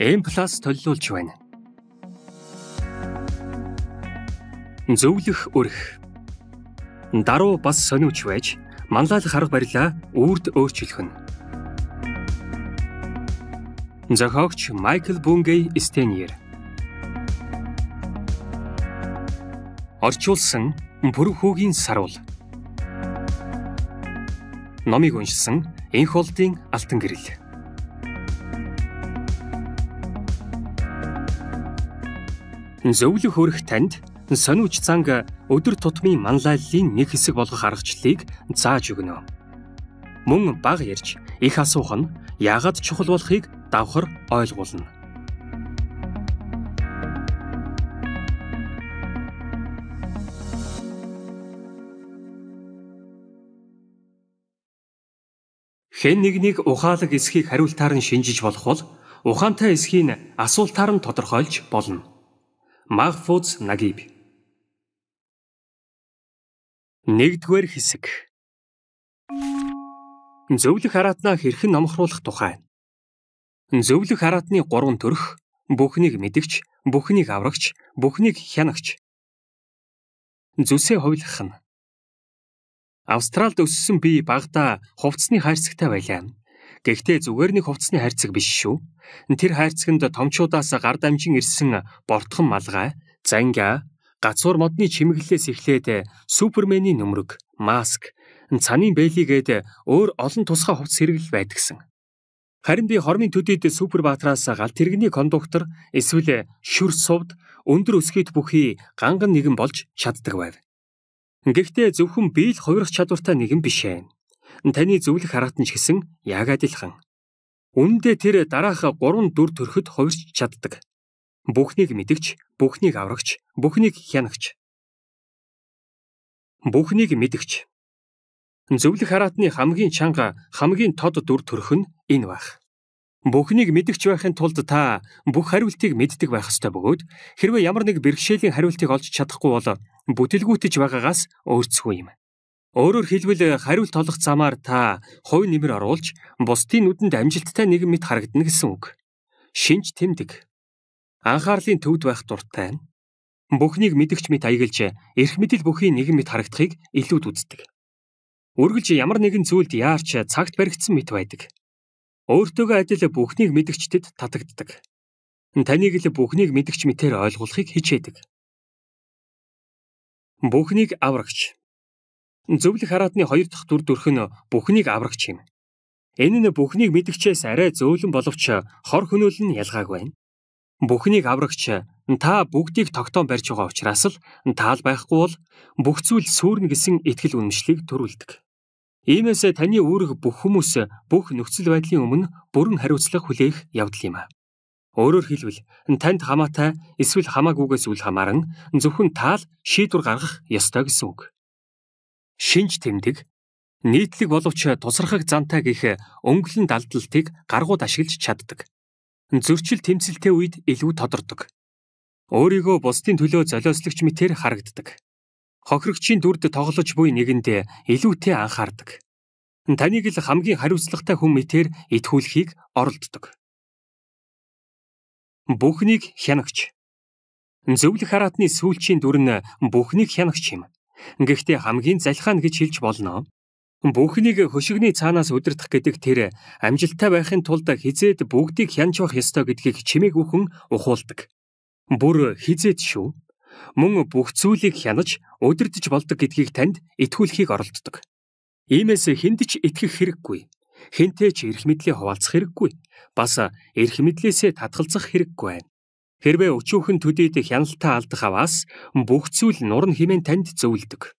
M+ төлөвлөж байна. Зөвлөх өрх. Даруу бас сониуч байж, манлайлах арга барилаа үрд өөрчлөх нь. Зохиогч Майкл Бунгей Стениер. Орчуулсан Бүрхүүгийн саруул. Номыг уншсан Энх холдын алтан гэрэл. Зөвлөх хөрөх танд сониуч цанг өдөр тутмын манлайллын нэг хэсэг болгох аргачлалыг зааж өгнө. Мөн баг ярьж их асуух нь яагаад чухал болохыг давхар ойлгуулна. Хэн нэгнийг ухаалаг эсхийг хариултаар нь шинжиж болох бол ухаантай эсхийг асуултаар нь тодорхойлж болно. Махфуз Нагиб. 1-р хэсэг. Зөвлөх хараатнаа хэрхэн номхруулах тухай. Зөвлөх хараатны 3 төрх: бүхнийг мэдгч, бүхнийг аврагч, бүхнийг хянагч. Зүсээ хувилах нь. Австралд өссөн би багада хувцсны хайрцагтай байлаа. Гэхдээ зүгээр нэг хувцсны хайрцаг биш шүү. Тэр хайрцагт томчуудаас гар дамжин ирсэн бортхон малгай, занга, гацуур модны чимэглэлээс эхлээд суперменийн нөмрөг, маск, цанын бэлигээд өөр олон тусгай хувцс хэрэглэл байдгсан. Харин би хормын төдийд Супербаатраас гал тэрэгний кондуктор эсвэл шүр сувд өндөр өсгийт бүхий ганган нэгэн болж чаддаг байв. Гэхдээ зөвхөн биел хувирах чадвартай нэгэн биш ээ таны зөвлөх аргат нь ч гэсэн яг адилхан. Үндэ тэр дараах 3 4 төрхөд хувирч чаддаг. Бүхнийг мэдгч, бүхнийг аврагч, бүхнийг хянагч. Бүхнийг мэдгч. Зөвлөх хараатны хамгийн чанга, хамгийн тод дүр төрх нь энэ байх. Бүхнийг мэдгч байхын тулд та бүх хариултыг мэддэг байх ёстой бөгөөд хэрвээ ямар нэг бэрхшээлийн хариултыг олж чадахгүй бол бүтэлгүйтэж байгаагаас өөрсгүй юм. Өөрөөр хэлбэл хариулт олох замаар та хувь нэмэр оруулж бусдын нүдэнд амжилттай нийгэмд харагдана гэсэн үг. Шинж тэмдэг. Анхаарлын төвд байх дуртай. Бүхнийг мэдгч мэд аяглж, эрх мэдэл бүхий нийгэмд харагдахыг илүүд үздэг. Үргэлж ямар нэгэн зүйлд яарч цагт баригдсан мэт байдаг. Өөртөөгөө адил бүхнийг мэдгчтэд татагддаг. Таныг л бүхнийг мэдгч мэтээр ойлгуулахыг хичээдэг. Бүхнийг аврагч зөвлөх хараатны хоёр дахь дүр дүрх нь бүхнийг аврагч юм. Энэ нь бүхнийг мэдгчээс арай зөөлөн боловч хор хөнөөлн ялгааг байна. Бүхнийг аврагч та бүгдийг тогтоон барьж байгаа учраас л таал байхгүй бол бүх зүйл сүрнэ гэсэн итгэл үнэмшлийг төрүүлдэг. Иймээс таны үүрэг бүх хүмүүс бүх нөхцөл байдлын өмнө бүрэн хариуцлага хүлээх явдал юм а. Өөрөөр хэлбэл танд хамаатай эсвэл хамаагүйгээс үл хамааран зөвхөн таал шийдвэр гаргах ёстой гэсэн үг шинж тэмдэг, нийтлэг боловч тусархаг зантай гих өнгөлн далдлтыг гаргууд ашиглаж чаддаг. Зөрчил тэмцэлтэй үед илүү тодордог. Өөрийгөө бусдын төлөө золиослогч мэтэр харагддаг. Хохирогчийн дүрд тоглож буй нэгэндээ илүүтэй анхаардаг. Таныг л хамгийн хариуцлагатай хүн мэтэр итгүүлэхийг оролддог. Бүхнийг хянагч. Зөвлөх хараатны сүүлчийн дүр нь бүхнийг хянагч юм. Гэхдээ хамгийн залхаа нь гэж хэлж болно. Бүхнийг хөшигний цаанаас удирдах гэдэг тэр амжилттай байхын тулд хизээд бүгдийг хянж явах ёстой гэдгийг чимээг үхэн ухуулдаг. Бүр хизээд шүү. Мөн бүх зүйлийг хянаж удирдах болдог гэдгийг танд итгүүлэхийг оролддог. Иймээс хүнд ч итгэх хэрэггүй. Хинтээ ч эрх мэдлийг хуваалцах хэрэггүй. Бас эрх мэдлээсээ татгалзах хэрэггүй байна. Хэрвээ өчүүхэн төдийд хяналтаа алдах аваас бүх зүйл нурн химэн танд зөвлөдөг.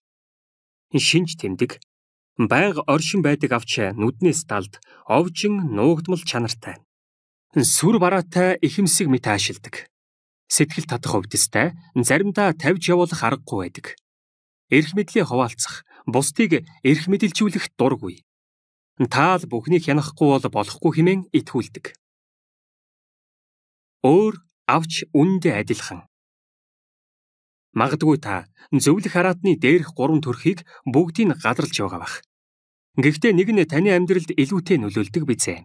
Шинж тэмдэг байнга оршин байдаг авч нүднээс талд овжин нуугдмал чанартай. Сүр бараатай ихэмсэг мэт аашилдаг. Сэтгэл татах хөвдөстэй заримдаа тавьж явуулах аргагүй байдаг. Эрх мэдлийг хуваалцах, бусдыг эрх мэдэлжүүлэх дургүй. Таал бүхнийг хянахгүй бол болохгүй хэмээн итгүүлдэг. Өөр авч үнэндээ адилхан. Магадгүй та зөвлөх хараатны дээрх гурван төрхийг бүгдийг нь гадарлж байгаа бах. Гэхдээ нэг нь таны амьдралд илүүтэй нөлөөлдөг бизээ.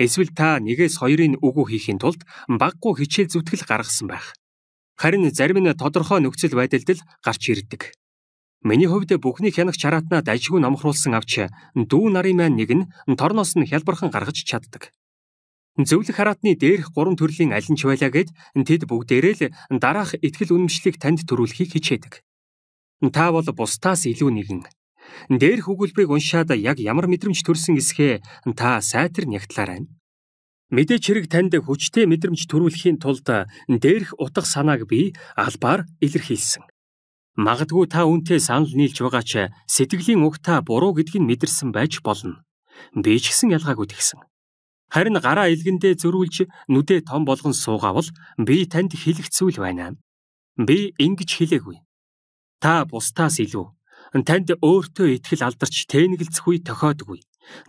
Эсвэл та нэгээс хоёрын үгүү хийхийн тулд баггүй хичээл зүтгэл гаргасан байх. Харин зарим нь тодорхой нөхцөл байдалд л гарч ирдэг. Миний хувьд бүхний хянах чараатнаа дажгүй намхруулсан авч дүү нарын маань нэг нь торноос нь хялбархан гаргаж чаддаг. Зөвлөх хараатны дээрх гурван төрлийн аль нь ч байлаа гэд тэд бүгдээрээ л дараах ихтгэл үнэмшлийг танд төрүүлэхийг хичээдэг. Та бол бусдаас илүү нэгэн. Дээрх өгүүлбэрийг уншаад яг ямар мэдрэмж төрсөн эсхээ та сайтар нягтлаарай. Мэдээч хэрэг танд хүчтэй мэдрэмж төрүүлэхийн тулд дээрх утга санааг би албаар илэрхийлсэн. Магадгүй та үнтэй санал нийлж байгаа ч сэтгэлийн угтаа буруу гэдгийг мэдэрсэн байж болно. Би ч гэсэн ялгаагүй тэгсэн. Харин гараа илгэндээ зөрүүлж нүдээ том болгон суугаавал би танд хэлэх зүйл байна. Би ингэж хэлээгүй. Та бусдаас илүү танд өөртөө итгэл алдарч тээнгэлзэхгүй тохиодгүй.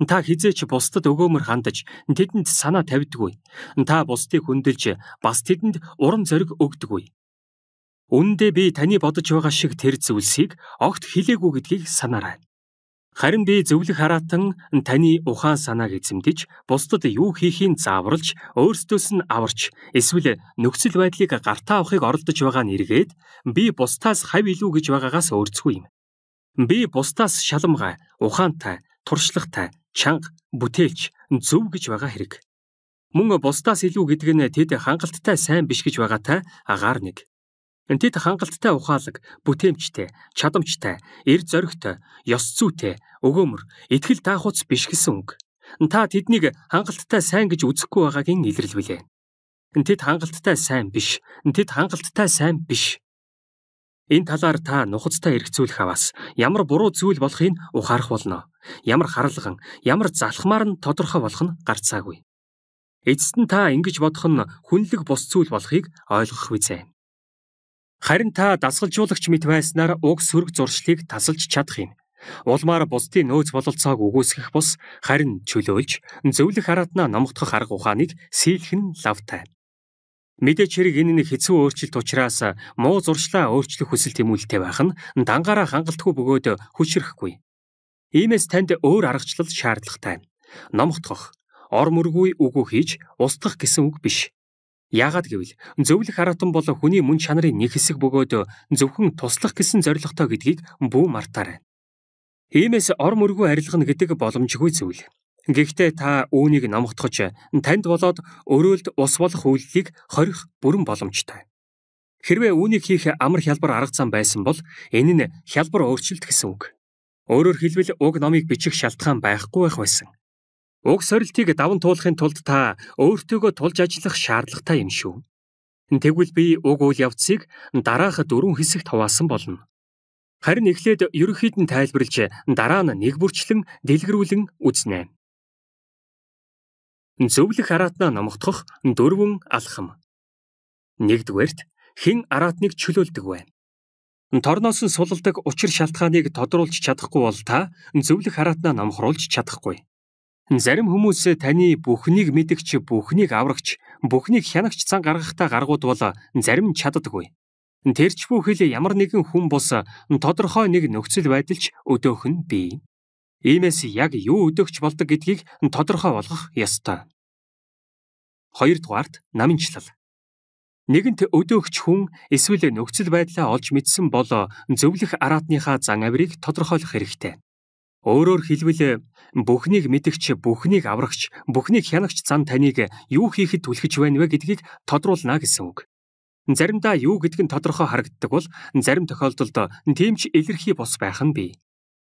Та хизээч бусдад өгөөмөр хандаж тэдэнд санаа тавьдгүй. Та бусдыг хүндэлж бас тэдэнд уран зориг өгдөггүй. Үндэ би таны бодож байгаа шиг тэр зүйлсийг огт хэлээгүй гэдгийг санаарай. Харин би зөвлөх хараатан таны ухаан санааг эзэмдэж, бусдад юу хийхийг зааварлж, өөрсдөөс нь аварч, эсвэл нөхцөл байдлыг гартаа авахыг оролдож байгаа нь эргээд би бусдаас хав илүү гэж байгаагаас өөрцгүй юм. Би бусдаас шалмгай, ухаантай, туршлагатай, чанга, бүтээлч, зөв гэж байгаа хэрэг. Мөн бусдаас илүү гэдэг нь тэд хангалттай сайн биш гэж байгаатай агаар нэг. Тэд хангалттай ухаалаг, бүтээмжтэй, чадамжтай, эрд зоригтой, ёс зүйтэй, өгөөмөр, итгэл таахуц биш гэсэн үг. Та тэднийг хангалттай сайн гэж үзэхгүй байгаагийн илрэлвэлээ. Тэд хангалттай сайн биш. Тэд хангалттай сайн биш. Энэ талаар та нухацтай эргцүүлэх аваас ямар буруу зүйл болохыг ухаарах болно. Ямар харалган, ямар залхмаар нь тодорхой болох нь гарцаагүй. Эцэст нь та ингэж бодох нь хүнлэг бус зүйл болохыг ойлгох визээ. Харин та дасгалжуулагч мэт байснаар уг сөрөг зуршлыг тасалж чадах юм. Улмаар бусдын нөөц бололцоог үгүйсгэх бус харин чөлөөлж зөвлөх хараатнаа номгодох арга ухааныг сийлэх нь лавтай. Мэдээч хэрэг энэ нэг хэцүү өөрчлөлт учраас муу зуршлаа өөрчлөх хүсэл тэмүүлэлтэй байх нь дангаараа хангалтгүй бөгөөд хүчрэхгүй. Иймээс танд өөр аргачлал шаардлагатай. Номгодох, ор мөргүй үгүү хийж устгах гэсэн үг биш. Яагаад гэвэл зөвлөх хараатан бол хүний мөн чанарын нэг хэсэг бөгөөд зөвхөн туслах гэсэн зорилготой гэдгийг бүү мартаарай. Иймээс ор мөргүү арилгана гэдэг боломжгүй зүйл. Гэхдээ та үүнийг намгтгож танд болоод өрөөлд ус болох үйллийг хорих бүрэн боломжтой. Хэрвээ үүнийг хийх амар хялбар арга зам байсан бол энэ нь хялбар өөрчлөлт гэсэн үг. Өөрөөр хэлбэл уг номыг бичих шалтгаан байхгүй байх байсан. Уг сорилтыг даван туулахын тулд та өөртөөгөө тулж ажиллах шаардлагатай юм шүү. Тэгвэл би уг үйл явцыг дараах дөрвөн хэсэгт хуваасан болно. Харин эхлээд ерөнхийд нь тайлбарлаж дараа нь нэг бүрчлэн дэлгэрүүлэн үзнэ. Зөвлөх араатнаа номогдох дөрвөн алхам. Нэгдүгээрт хэн араатныг чөлөөлдөг вэ? Торноос нь сулдаг учир шалтгааныг тодруулж чадахгүй бол та зөвлөх араатнаа номхоруулж чадахгүй. Зарим хүмүүс таны бүхнийг мэдгч, бүхнийг аврагч, бүхнийг хянагч цан гаргахтаа гаргуудвал зарим чаддаггүй. Тэр ч бүхэл ямар нэгэн хүн бус тодорхой нэг нөхцөл байдалч өдөөх нь бий. Иймээс яг юу өдөөгч болдог гэдгийг тодорхой болгох ёстой. Хоёрдугаарт намынчлал. Нэгэнт өдөөгч хүн эсвэл нөхцөл байдлаа олж мэдсэн бол зөвлөх араатныхаа зан авирыг тодорхойлох хэрэгтэй. Өөрөөр хэлбэл бүхнийг мэдгч, бүхнийг аврагч, бүхнийг хянагч зан таныг юу хийхэд түлхэж байна вэ гэдгийг тодруулна гэсэн үг. Заримдаа юу гэдг нь тодорхой харагддаг бол зарим тохиолдолд тийм ч илэрхий бос байх нь бий.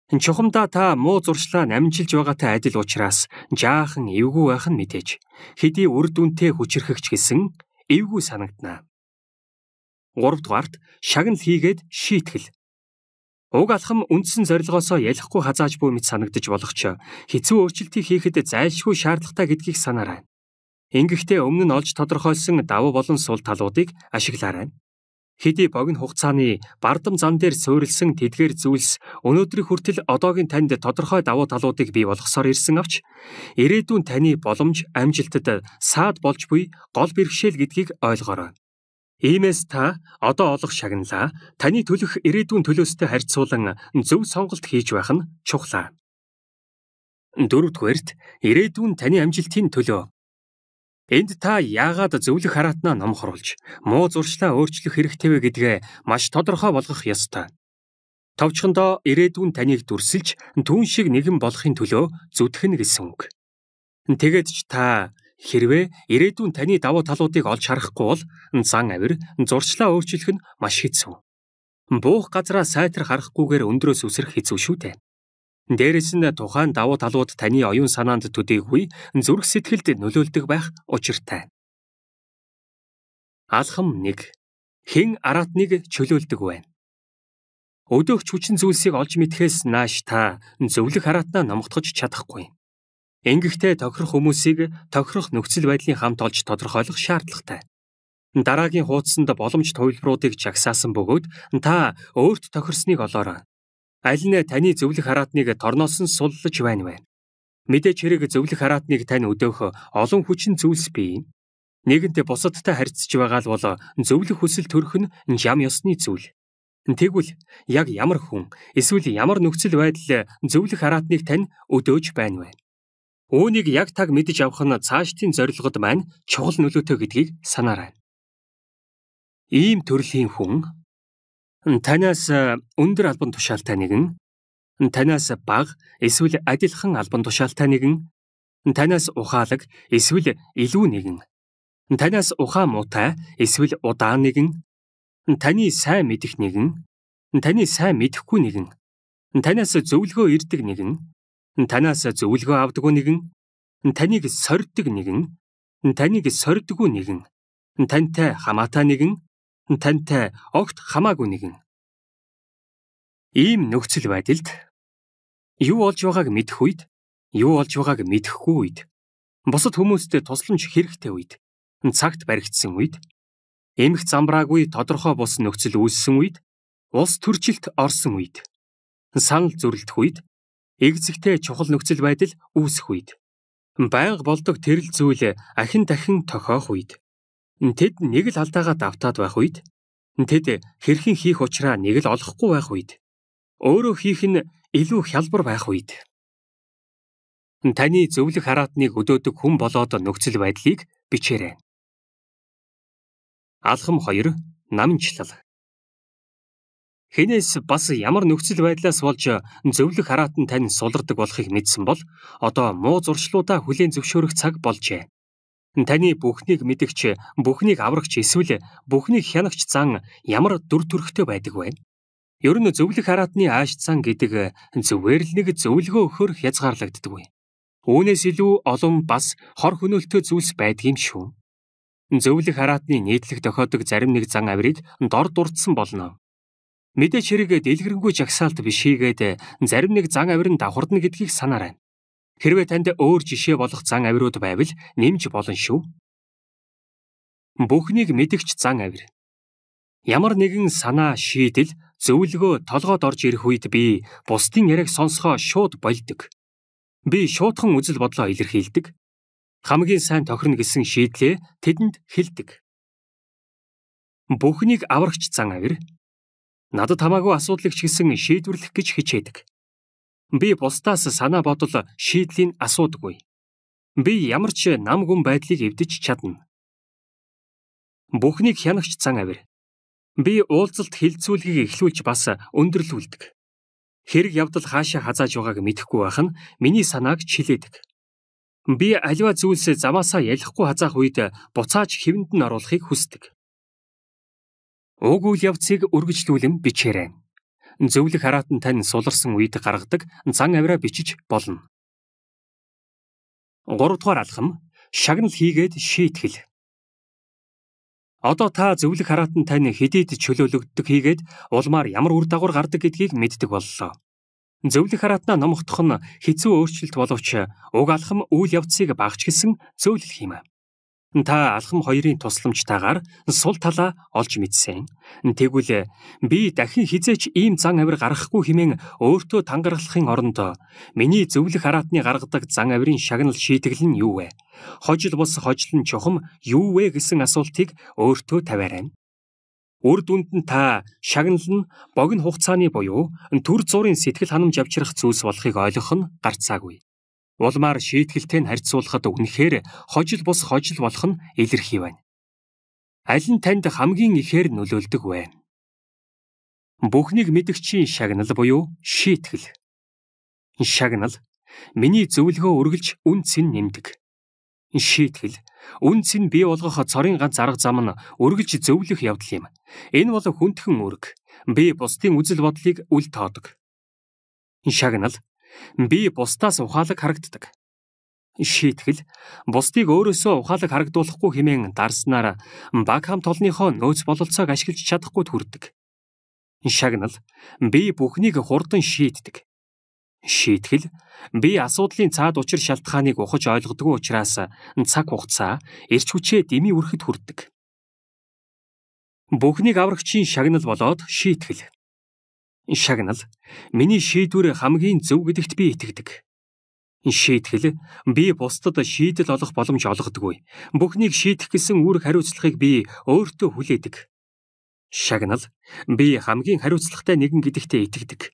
Чухамдаа та муу зуршлаа намжилж байгаатай адил учраас жаахан эвгүй байх нь мэдээж. Хэдий үр дүнтэй хүчрэхэгч гэсэн эвгүй санагданаа. 3 дугаарт шагнал хийгээд шитгэл Уг алхам үндсэн зорилгоосоо ялахгүй хазааж буй мэт санагдаж болох ч хэцүү өөрчлөлтийг хийхэд зайлшгүй шаардлагатай гэдгийг санаарай. Ингэхдээ өмнө нь олж тодорхойлсон давуу болон сул талуудыг ашиглаарай. Хэдий богино хугацааны бардам зан дээр суурилсан тэдгээр зүйлс өнөөдрийн хүртэл одоогийн танд тодорхой давуу талуудыг бий болгосоор ирсэн авч ирээдүйн таны боломж амжилтад саад болж буй гол бэрхшээл гэдгийг ойлгоорой. Иймээс та одоо олох шагналаа таны төлөх ирээдүйн төлөөстэй харьцуулан зөв сонголт хийж байх нь чухал. Дөрөвдүгээрт ирээдүйн таны амжилтын төлөө Энд та яагаад зөвлөх хараатнаа ном хуруулж, муу зуршлаа өөрчлөх хэрэгтэй вэ гэдгээ маш тодорхой болгох ёстой. Товчхондоо ирээдүйн таныг дүрсэлж, түн шиг нэгэн болохын төлөө зүтгэн гэсэн үг. Тэгэд ч та Хэрвээ ирээдүйн таны давуу талуудыг олж харахгүй бол зан авир, зуршлаа өөрчлөх нь маш хэцүү. Буух газраа сайтар харахгүйгээр өндрөөс үсрэх хэцүү шүү дээ. Дээрээс нь тухайн давуу талууд таны оюун санаанд төдийгүй зүрх сэтгэлд нөлөөлдөг байх учиртай. Алхам 1. Хэн аратныг чөлөөлдөг вэ? Өдөөгч хүчин зүйлсийг олж мэдхээс нааш та зөвлөх хараатнаа намгтгож чадахгүй. Ингэхдээ тохирох хүмүүсийг тохирох нөхцөл байдлын хамт олж тодорхойлох шаардлагатай. Дараагийн хуудсанд боломж төвлөрүүдийг жагсаасан бөгөөд та өөрт тохирсныг олоорой. Аль нь таны зөвлөх хараатныг торноолсон суллаж байна вэ? Мэдээч хэрэг зөвлөх хараатныг тань өдөөх олон хүчин зүйлс бий. Нэгэнт бусадтай харьцаж байгаа л бол зөвлөх хүсэл төрөх нь жам ёсны зүйл. Тэгвэл яг ямар хүн эсвэл ямар нөхцөл байдал зөвлөх хараатныг тань өдөөж байна вэ? Үүнийг яг таг мэдж авах нь цаашдын зорилгод маань чухал нөлөөтэй гэдгийг санаарай. Ийм төрлийн хүн танаас э, өндөр албан тушаалтай нэгэн, танаас бага эсвэл адилхан албан тушаалтай нэгэн, танаас ухаалаг эсвэл илүү нэгэн, танаас ухаан муутай эсвэл удаан нэгэн, таны сайн мэдэх нэгэн, таны сайн мэдэхгүй нэгэн, танаас зөвлөгөө ирдэг нэгэн, танаас зөвлөгөө авдаг нэгэн таныг сорьдог нэгэн таныг сорьдгүй нэгэн тантай хамаатай нэгэн тантай огт хамаагүй нэгэн ийм нөхцөл байдалд юу болж байгааг мэдэх үед юу болж байгааг мэдэхгүй үед бусад хүмүүстэй тусламж хэрэгтэй үед цагт баригдсан үед эмх замбраагүй тодорхой бус нөхцөл үүссэн үед улс төржилт орсон үед санал зөрөлдөх үед эгзэгтэй чухал нөхцөл байдал үүсэх үед байнга болдог тэрл зүйл ахин дахин тохиох үед тэд нэг л алдаагаа давтаад байх үед тэд хэрхэн хийх учраа нэг л олохгүй байх үед өөрөө хийх нь илүү хялбар байх үед таны зөвлөх хараатныг өдөөдөг хүн болоод нөхцөл байдлыг бичээрэй. Алхам 2 намчлал хинээс бас ямар нөхцөл байдлаас болж зөвлөх хараатан тань сулардаг болохыг мэдсэн бол одоо муу зуршлуудаа хүлээн зөвшөөрөх цаг болжээ. Таны бүхнийг мэдгч, бүхнийг аврагч эсвэл бүхнийг хянагч зан ямар дүр төрхтэй байдаг вэ? Ер нь зөвлөх хараатны ааш зан гэдэг зүгээр л нэг зөвлөгөө өгөхөр хязгаарлагддаг вэ? Үүнээс илүү олон бас хор хөнөөлтөө зүйлс байдгийм шүү. Зөвлөх хараатны нийтлэг тохиодог зарим нэг зан авирыг дор дурдсан болно. Мэдээч хэрэг дэлгэрэнгүй жагсаалт биш хийгээд зарим нэг зан авир нь давхарна гэдгийг санаарай. Хэрвээ танд өөр жишээ болох зан авирууд байвал нэмж болно шүү. Бүхнийг мэдгч зан авир. Ямар нэгэн санаа, шийдэл, зөвлөгөө толгойд орж ирэх үед би бусдын яриаг сонсгоо шууд болдог. Би шуудхан үзэл бодлоо илэрхийлдэг. Хамгийн сайн тохирно гэсэн шийдлээ тэдэнд хэлдэг. Бүхнийг аврагч зан авир надад хамаагүй асуудлыг ч гэсэн шийдвэрлэх гэж хичээдэг. Би бусдаас санаа бодол шийдлийг асуудаггүй. Би ямар ч нам гүн байдлыг эвдэж чадна. Бүхнийг хянагч цан авир. Би уулзалт хилцүүлгийг эхлүүлж бас өндөрлүүлдэг. Хэрэг явдал хаашаа хазааж байгааг мэдэхгүй байх нь миний санааг чилээдэг. Би аливаа зүйлсээ замаасаа ялахгүй хазаах үед буцааж хэвэнд нь оруулахыг хүсдэг. Уг үйл явцыг үргэлжлүүлэн бичээрэй. Зөвлөх хараат нь тань суларсан үед гаргадаг цан авираа бичиж болно. 3 дугаар алхам шагнал хийгээд шийтгэл. Одоо та зөвлөх хараат нь тань хэдийд чөлөөлөгддөг хийгээд улмаар ямар үр дагавар гардаг гэдгийг мэддэг боллоо. Зөвлөх хараатнаа номхдох нь хэцүү өөрчлөлт боловч уг алхам үйл явцыг багч гисэн зөөлөх юм аа та алхам хоёрын тусламжтайгаар сул талаа олж мэдсэн. Тэгвэл би дахин хизээч ийм зан авир гаргахгүй хэмээн өөртөө тангаргалахын оронд миний зөвлөх араатны гаргадаг зан авирын шагнал шийтгэл нь юу вэ? Хожил бус хожил нь чухам юу вэ гэсэн асуултыг өөртөө тавиарай. Үрд үнд нь та шагнал нь богино хугацааны буюу төр зургийн сэтгэл ханамж авчрах зүйлс болохыг ойлгох нь гарцаагүй. Улмаар шийтгэлтэй нь харьцуулахад өгнөхээр хожил бус хожил болох нь илэрхий байна. Аль нь танд хамгийн ихээр нөлөөлдөг вэ? Бүхнийг мэдгчийн шагнал буюу шийтгэл. Шагнал миний зөвлөгөө үргэлж үнц нь нэмдэг. Шийтгэл үнц нь бий болгох цорын ганц арга зам нь үргэлж зөвлөх явдал юм. Энэ бол хүндхэн үүрэг. Би бусдын үзэл бодлыг үл тоодог. Шагнал би бусдаас ухаалаг харагддаг. Шийтгэл бусдыг өөрөөсөө ухаалаг харагдуулахгүй хэмээн дарснаар баг хам толныхоо нөөц бололцоог ашиглаж чадахгүй төрдөг. Шагнал би бүхнийг хурдан шийддэг. Шийтгэл би асуудлын цаад учир шалтгааныг ухаж ойлгодгүй учраас цаг хугацаа эрч хүчээ дэмий үрэхэд хүрдэг. Бүхнийг аврагчийн шагнал болоод шийтгэл. Шагнал миний шийдвэр хамгийн зөв гэдэгт би итгэдэг. Шийтгэл би бусдад шийдэл олох боломж олгодгүй. Бүхнийг шийдэх гэсэн үүрэг хариуцлагыг би өөртөө хүлээдэг. Шагнал би хамгийн хариуцлагатай нэгэн гэдэгтээ итгэдэг.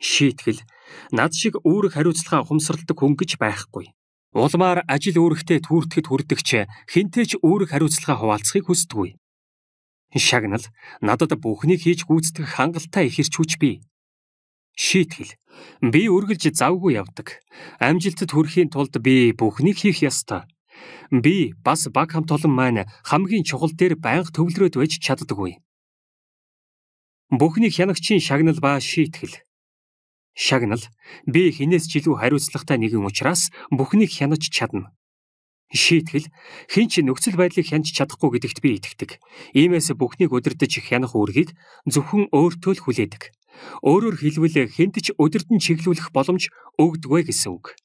Шийтгэл над шиг үүрэг хариуцлагаа ухамсарладаг хүн гэж байхгүй. Улмаар ажил үүрэгтээ түүртгэд хүрдэг ч хинтээ ч үүрэг хариуцлагаа хуваалцахыг хүсдэггүй. Шагнал надад бүхнийг хийж гүйцэтгэх хангалттай их эрч хүч бий. Шийтгэл. Би үргэлж завгүй явдаг. Амжилтад хүрэхийн тулд би бүхнийг хийх ёстой. Би бас баг хамт олон маань хамгийн чухал дээр байнга төвлөрөөд байж чаддаггүй. Бүхний хянагчийн шагнал ба шийтгэл. Шагнал би хинээс ч илүү хариуцлагатай нэгэн учраас бүхнийг хянаж чадна. Шийтгэл хин ч нөхцөл байдлыг хянж чадахгүй гэдэгт би итгэдэг. Иймээс бүхнийг удирдах хянах үүргийг зөвхөн өөртөө л хүлээдэг. Өөрөөр хэлбэл хүлэ, хинт ч удирдан чиглүүлэх боломж өгдөгвэ гэсэн үг.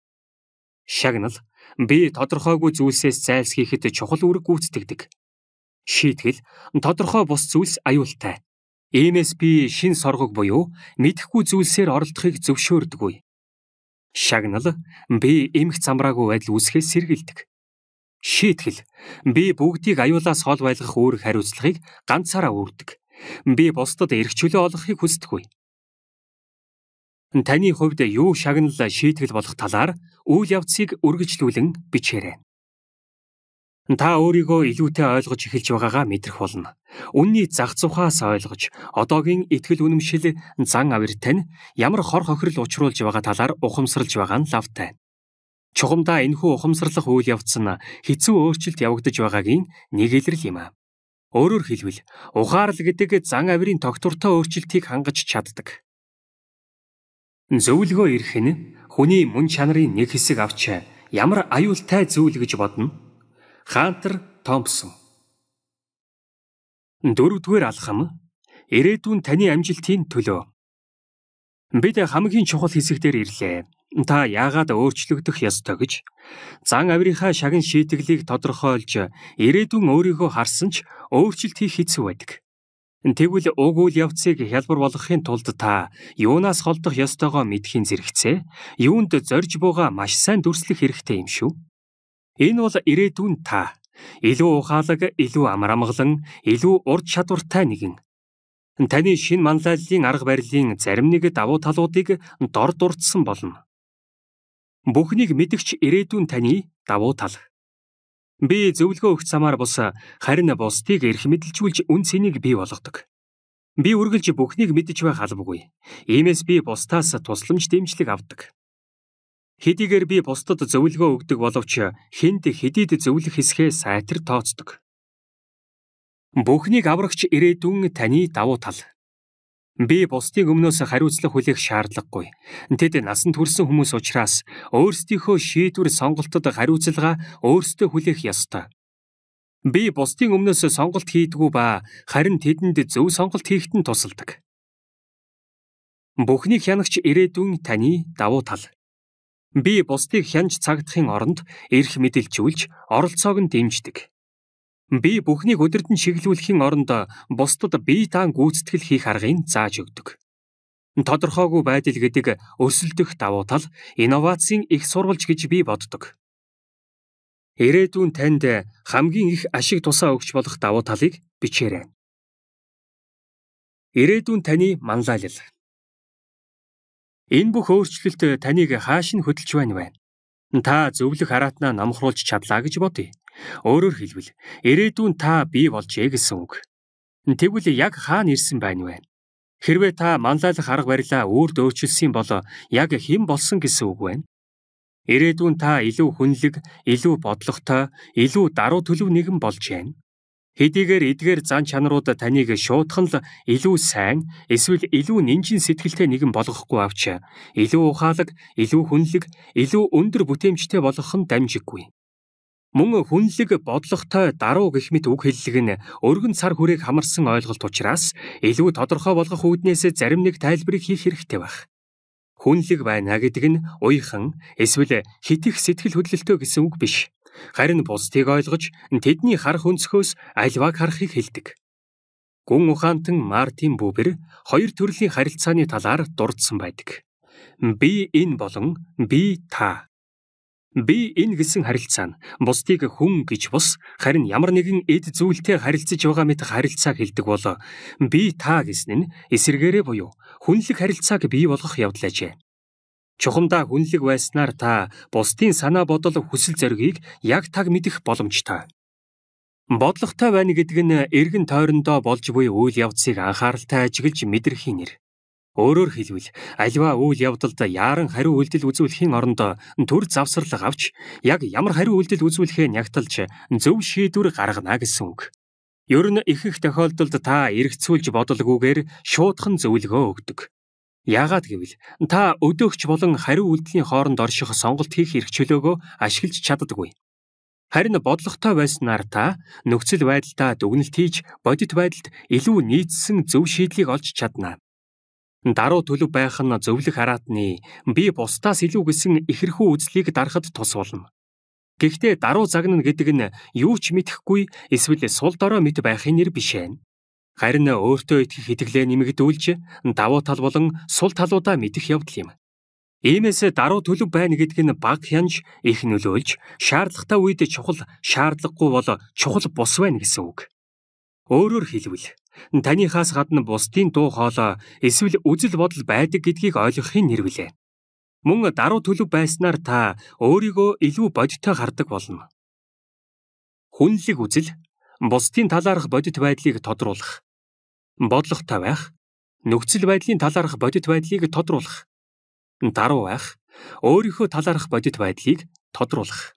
Шагнал би тодорхойгүй зүйлсээс зайлсхийхэд чухал үүрэг гүйцэтгэдэг. Шийтгэл тодорхой бус зүйлс аюултай. Иймээс би шин соргог буюу мэдхгүй зүйлсээр оролдохыг зөвшөөрдөггүй. Шагнал би эмх замраагүй байдал үүсгэхээс сэргийлдэг. Шийтгэл. Би бүгдийг аюулаас хол байлгах үүрэг хариуцлагыг ганцаараа үүрдэг. Би бусдад эрх чөлөө олгохыг хүсдэггүй. Таны хувьд юу шагналыг шийтгэл болох талаар үйл явцыг үргэлжлүүлэн бичээрэй. Та өөрийгөө илүүтэй ойлгож эхэлж байгаагаа мэдрэх болно. Үнний зах зухаас ойлгож, одоогийн ихтгэл үнэмшил зан авир тань ямар хор хохирол учруулж байгаа талаар ухамсарлж байгаа нь лавтай чухамдаа энэхүү ухамсарлах үйл явц нь хэцүү өөрчлөлт явагдаж байгаагийн нэг илрэл юм а. Өөрөөр хэлбэл ухаарл гэдэг зан авирын тогтвортой өөрчлөлтийг хангаж чаддаг. Зөвлөгөө ирэх нь хүний мөн чанарын нэг хэсэг авч ямар аюултай зүйл гэж бодно. Хантер Томпсон. Дөрөвдүгээр алхам ирээдүйн таны амжилтын төлөө. Бид хамгийн чухал хэсэгтэр ирлээ та яагаад өөрчлөгдөх ёстой гэж зан авирийнхаа шагын шийтгэлийг тодорхойлж ирээдүйн өөрийгөө харсан ч өөрчлөлт хийх хэцүү байдаг. Тэгвэл уг үйл явцыг хялбар болгохын тулд та юунаас холдох ёстойгоо мэдхийн зэрэгцээ юунд зорж буугаа маш сайн дүрслэх хэрэгтэй юм шүү. Энэ бол ирээдүйн та илүү ухаалаг, илүү амар амгалан, илүү урд чадвартай нэгэн таны шин манлайллын арга барилын зарим нэг давуу талуудыг дор дурдсан болно. Бүхнийг мэдгч ирээдүйн таны давуу тал. Би зөвлөгөө өгч замаар бус харин бусдыг эрх мэдэлжүүлж үн цэнийг бий болгодог. Би үргэлж бүхнийг мэдж байх албагүй. Иймээс би бусдаас тусламж дэмжлэг авдаг. Хэдийгээр би бусдад зөвлөгөө өгдөг боловч хүнд хэдийд зөвлөх хэсгээ сайтар тооцдог. Бүхнийг аврагч ирээдүйн таны давуу тал. Би бусдын өмнөөс хариуцлага хүлээх шаардлагагүй. Тэд насанд хүрсэн хүмүүс учраас өөрсдийнхөө шийдвэр сонголтод хариуцлага өөрсдөө хүлээх ёстой. Би бусдын өмнөөс сонголт хийдэггүй ба харин тэдэнд зөв сонголт хийхэд нь тусалдаг. Бүхний хянагч ирээдүйн таны давуу тал. Би бусдыг хянж цагдахын оронд эрх мэдэлжүүлж оролцоог нь дэмждэг. Би бүхнийг өдөрдөн чиглүүлэхийн оронд бусдад бие таан гүйцэтгэл хийх аргыг зааж өгдөг. Тодорхойгүй байдал гэдэг өрсөлдөх давуу тал инновацийн их сурвалж гэж би боддог. Ирээдүйн танд хамгийн их ашиг тусаа өгч болох давуу талыг бичээрэй. Ирээдүйн таны манлайлал. Энэ бүх өөрчлөлт таныг хааш нь хөдөлж байна вэ? Та зөвлөх хараатнаа намхруулж чадлаа гэж бодъё. Өөрөөр хэлбэл ирээдүйн та бий болжээ гэсэн үг. Тэгвэл яг хаана ирсэн байна вэ? Хэрвээ та манлайлах арга барилаа өөрд өөрчилсөн бол яг хэн болсон гэсэн үг вэ? Ирээдүйн та илүү хүнлэг, илүү бодлоготой, илүү даруй төлөв нэгэн болж байна. Хэдийгээр эдгээр зан чанарууд таныг шуудхан л илүү сайн эсвэл илүү нинжин сэтгэлтэй нэгэн болгохгүй авч илүү ухаалаг, илүү хүнлэг, илүү өндөр бүтээмжтэй болгох нь дамжиггүй. Мөн хүнлэг бодлоготой даруу гэх мэт үг хэллэг нь өргөн цар хүрээг хамарсан ойлголт учраас илүү тодорхой болгох үүднээс зарим нэг тайлбарыг хийх хэрэгтэй байх. Хүнлэг байна гэдэг нь уяхан эсвэл хитэх сэтгэл хөдлөлтөө гэсэн үг биш. Харин бусдыг ойлгож тэдний харах өнцгөөс альваг харахыг хэлдэг. Гүн ухаантан Мартин Бүбер хоёр төрлийн харилцааны талаар дурдсан байдаг. Би энэ болон би та Би энэ гэсэн харилцаа нь бусдыг хүн гэж бус харин ямар нэгэн эд зүйлтэй харилцаж байгаа мэт харилцааг хэлдэг бол би та гэсэн нь эсэргээрээ буюу хүнлэг харилцааг бий болгох явдал ажээ. Чухамдаа хүнлэг байснаар та бусдын санаа бодол хүсэл зоригийг яг таг мэдэх боломжтой. Бодлоготой байна гэдэг нь эргэн тойрондоо болж буй үйл явцыг анхааралтай ажиглаж мэдэрхийн нэр. Өөрөөр хэлбэл альва үйл явдалд яаран хариу үйлдэл үзүүлэхийн оронд төр завсарлага авч яг ямар хариу үйлдэл үзүүлэхээ нягталж зөв шийдвэр гаргана гэсэн үг. Ер нь ихэнх тохиолдолд та эргцүүлж бодолгүйгээр шуудхан зөвлөгөө өгдөг. Яагаад гэвэл та өдөөгч болон хариу үйлдэлийн хооронд орших сонголт хийх эрх чөлөөгөө ашиглаж чаддаггүй. Харин бодлоготой байснаар та нөхцөл байдалтай дүгнэлт хийж бодит байдалд илүү нийцсэн зөв шийдлийг олж чадна. Даруй төлөв байх нь зөвлөх хараатны би бусдаас илүү гэсэн ихэрхүү үзлийг дарахад тус болно. Гэхдээ даруй загнана гэдэг нь юу ч мэдхгүй эсвэл сул дорой мэд байхын нэр биш ээ. Харин өөртөө итгэх итгэлээ нэмэгдүүлж давуу тал болон сул талуудаа мэдэх явдал юм. Иймээс даруй төлөв байна гэдэг нь баг хянж их нөлөөлж шаардлагатай үед чухал шаардлагагүй бол чухал бус байна гэсэн үг. Өөрөөр хэлбэл Танихаас гадна бусдын дуу хоолой эсвэл үзэл бодол байдаг гэдгийг ойлгохын нэрвэлээ. Мөн даруй төлөв байснаар та өөрийгөө илүү бодиттой хардаг болно. Хүнлэг үзэл бусдын талаарх бодит байдлыг тодруулах, бодлоготой байх, нөхцөл байдлын талаарх бодит байдлыг тодруулах, даруй байх, өөрийнхөө талаарх бодит байдлыг тодруулах.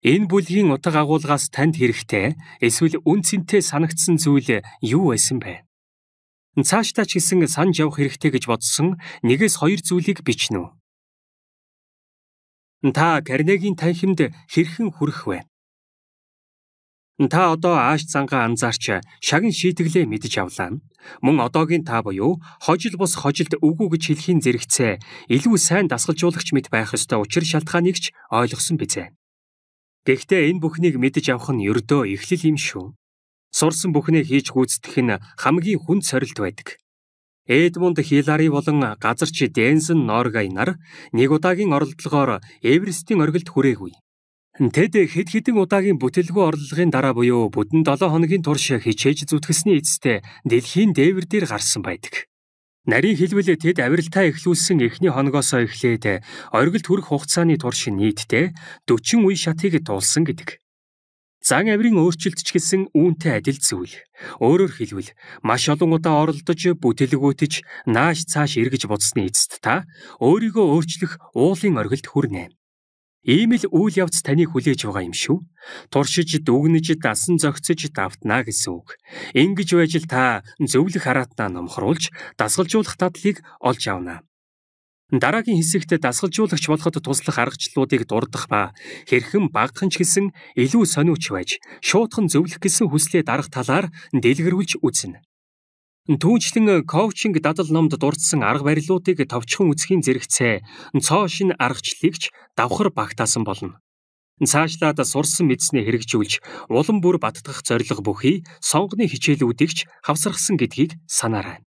Энэ бүлгийн утга агуулгаас танд хэрэгтэй эсвэл үнцэнтэй санагдсан зүйл юу байсан бэ? Цаашдаа ч гэсэн санаж явах хэрэгтэй гэж бодсон нэгээс хоёр зүйлийг бичнэ. Та Карнегийн танхимд хэрхэн хүрэх вэ? Та одоо ааш зангаа анзаарч шагин шийтгэлээ мэдж авлаа. Мөн одоогийн та буюу хожил бус хожилд өвгүү гэж хэлхийн зэрэгцээ илүү сайн дасгалжуулагч мэд байх ёстой учир шалтгааныг ч ойлгосон бизээ. Гэхдээ энэ бүхнийг мэдж авах нь ердөө эхлэл юм шүү. Сурсан бүхнээ хийж гүйцэтгэх нь хамгийн хүнд сорилт байдаг. Эдмунд Хилари болон газарч Дэнсен Норгай нар нэг удаагийн оролдлогоор Эверестийн оргилд хүрээгүй. Тэд хэд хэдэн удаагийн бүтэлгүй орлогын дараа буюу бүдэн 7 хоногийн турш хичээж зүтгэсний эцэст дэлхийн дээвэр дээр гарсан байдаг. Нарийн хэлбэлээ тэд авиралтаа эхлүүлсэн эхний хоногоос эхлээд оргилд хүрэх хугацааны турш нийтдээ 40 үе шатыг туулсан гэдэг. Зан авирын өөрчлөлтчгэлсэн үүнтэй адил зүйл. Өөрөөр хэлбэл маш олон удаа оролдож, бүтэлгүүтж, нааш цааш эргэж бодсны эцэст та өөрийгөө өөрчлөх уулын оргилд хүрнэ. Ийм л үйл явц таныг хүлээж байгаа юм шүү. Туршиж, дүгнэж, дасан зогцож давтнаа гэсэн үг. Ингэж байж л та зөвлөх хараатнаа номхоруулж, дасгалжуулах татлыг олж авна. Дараагийн хэсэгт дасгалжуулагч болоход туслах аргачлалуудыг дурдах ба хэрхэн багхан ч гэсэн илүү сониуч байж шуудхан зөвлөх гэсэн хүслээ дарах талаар дэлгэрүүлж үзнэ. Түүнчлэн э, коучинг дадал номд дурдсан арга барилуудыг товчхон үзхийн зэрэгцээ цоо шин аргачлалыгч давхар багтаасан болно. Цаашлаад сурсан мэдснээ хэрэгжүүлж улам бүр баттгах зорилго бүхий сонгоны хичээлүүдийг ч хавсаргасан гэдгийг санаарай.